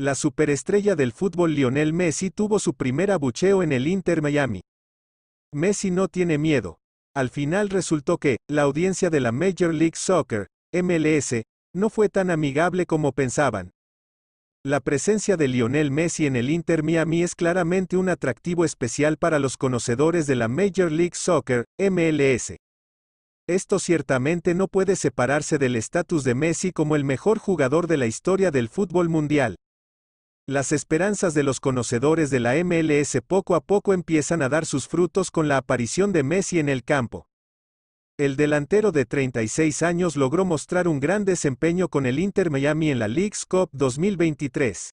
La superestrella del fútbol Lionel Messi tuvo su primer abucheo en el Inter Miami. Messi no tiene miedo. Al final resultó que, la audiencia de la Major League Soccer, MLS, no fue tan amigable como pensaban. La presencia de Lionel Messi en el Inter Miami es claramente un atractivo especial para los conocedores de la Major League Soccer, MLS. Esto ciertamente no puede separarse del estatus de Messi como el mejor jugador de la historia del fútbol mundial. Las esperanzas de los conocedores de la MLS poco a poco empiezan a dar sus frutos con la aparición de Messi en el campo. El delantero de 36 años logró mostrar un gran desempeño con el Inter Miami en la League's Cup 2023.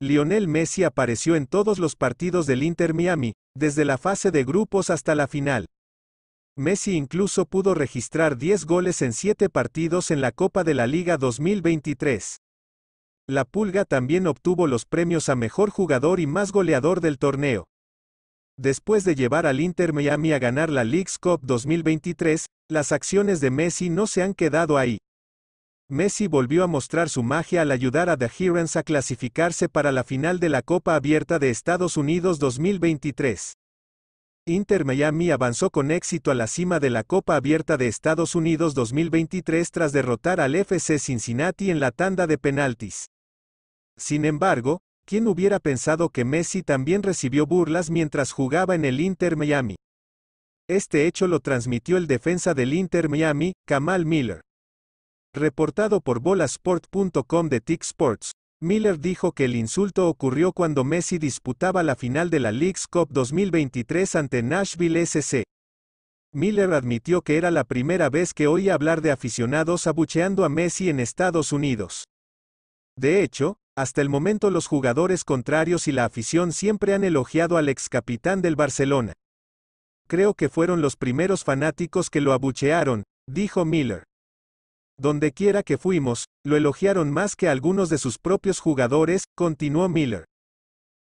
Lionel Messi apareció en todos los partidos del Inter Miami, desde la fase de grupos hasta la final. Messi incluso pudo registrar 10 goles en 7 partidos en la Copa de la Liga 2023. La Pulga también obtuvo los premios a mejor jugador y más goleador del torneo. Después de llevar al Inter Miami a ganar la League's Cup 2023, las acciones de Messi no se han quedado ahí. Messi volvió a mostrar su magia al ayudar a The Heroes a clasificarse para la final de la Copa Abierta de Estados Unidos 2023. Inter Miami avanzó con éxito a la cima de la Copa Abierta de Estados Unidos 2023 tras derrotar al FC Cincinnati en la tanda de penaltis. Sin embargo, ¿quién hubiera pensado que Messi también recibió burlas mientras jugaba en el Inter Miami? Este hecho lo transmitió el defensa del Inter Miami, Kamal Miller. Reportado por bolasport.com de Tick Sports, Miller dijo que el insulto ocurrió cuando Messi disputaba la final de la League's Cup 2023 ante Nashville SC. Miller admitió que era la primera vez que oía hablar de aficionados abucheando a Messi en Estados Unidos. De hecho, hasta el momento los jugadores contrarios y la afición siempre han elogiado al ex capitán del Barcelona. Creo que fueron los primeros fanáticos que lo abuchearon, dijo Miller. Donde quiera que fuimos, lo elogiaron más que algunos de sus propios jugadores, continuó Miller.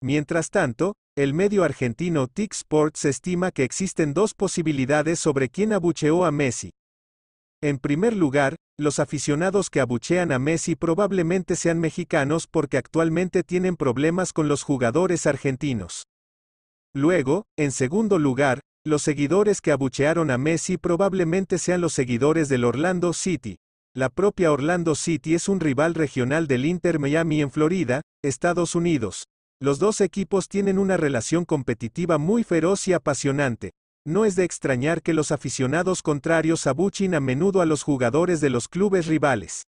Mientras tanto, el medio argentino TIC Sports estima que existen dos posibilidades sobre quién abucheó a Messi. En primer lugar, los aficionados que abuchean a Messi probablemente sean mexicanos porque actualmente tienen problemas con los jugadores argentinos. Luego, en segundo lugar, los seguidores que abuchearon a Messi probablemente sean los seguidores del Orlando City. La propia Orlando City es un rival regional del Inter Miami en Florida, Estados Unidos. Los dos equipos tienen una relación competitiva muy feroz y apasionante. No es de extrañar que los aficionados contrarios abuchen a menudo a los jugadores de los clubes rivales.